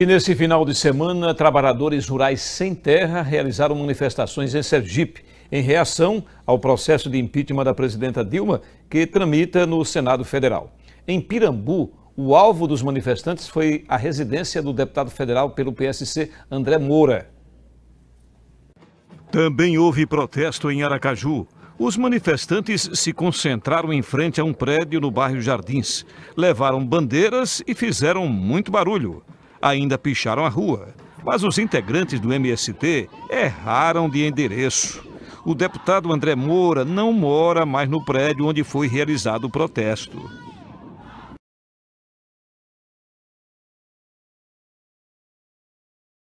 E nesse final de semana, trabalhadores rurais sem terra realizaram manifestações em Sergipe, em reação ao processo de impeachment da presidenta Dilma, que tramita no Senado Federal. Em Pirambu, o alvo dos manifestantes foi a residência do deputado federal pelo PSC, André Moura. Também houve protesto em Aracaju. Os manifestantes se concentraram em frente a um prédio no bairro Jardins, levaram bandeiras e fizeram muito barulho ainda picharam a rua, mas os integrantes do MST erraram de endereço. O deputado André Moura não mora mais no prédio onde foi realizado o protesto.